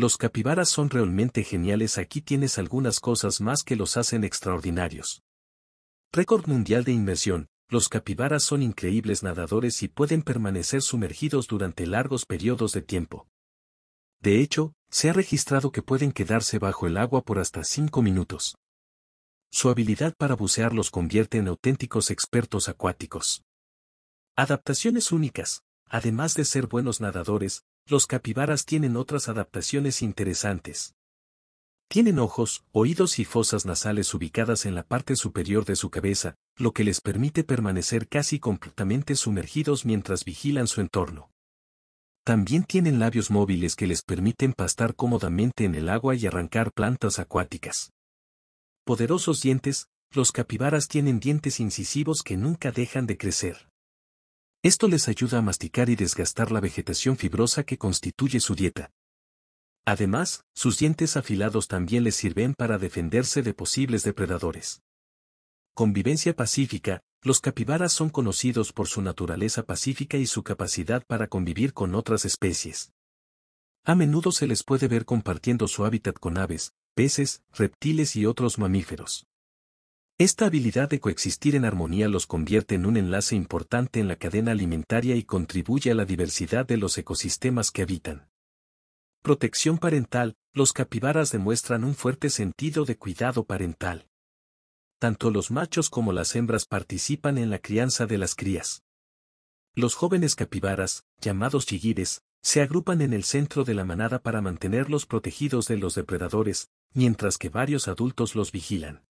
Los capibaras son realmente geniales aquí tienes algunas cosas más que los hacen extraordinarios. Récord mundial de inmersión, los capibaras son increíbles nadadores y pueden permanecer sumergidos durante largos periodos de tiempo. De hecho, se ha registrado que pueden quedarse bajo el agua por hasta 5 minutos. Su habilidad para bucear los convierte en auténticos expertos acuáticos. Adaptaciones únicas. Además de ser buenos nadadores, los capibaras tienen otras adaptaciones interesantes. Tienen ojos, oídos y fosas nasales ubicadas en la parte superior de su cabeza, lo que les permite permanecer casi completamente sumergidos mientras vigilan su entorno. También tienen labios móviles que les permiten pastar cómodamente en el agua y arrancar plantas acuáticas. Poderosos dientes, los capibaras tienen dientes incisivos que nunca dejan de crecer. Esto les ayuda a masticar y desgastar la vegetación fibrosa que constituye su dieta. Además, sus dientes afilados también les sirven para defenderse de posibles depredadores. Convivencia pacífica, los capibaras son conocidos por su naturaleza pacífica y su capacidad para convivir con otras especies. A menudo se les puede ver compartiendo su hábitat con aves, peces, reptiles y otros mamíferos. Esta habilidad de coexistir en armonía los convierte en un enlace importante en la cadena alimentaria y contribuye a la diversidad de los ecosistemas que habitan. Protección parental, los capibaras demuestran un fuerte sentido de cuidado parental. Tanto los machos como las hembras participan en la crianza de las crías. Los jóvenes capibaras, llamados chigires, se agrupan en el centro de la manada para mantenerlos protegidos de los depredadores, mientras que varios adultos los vigilan.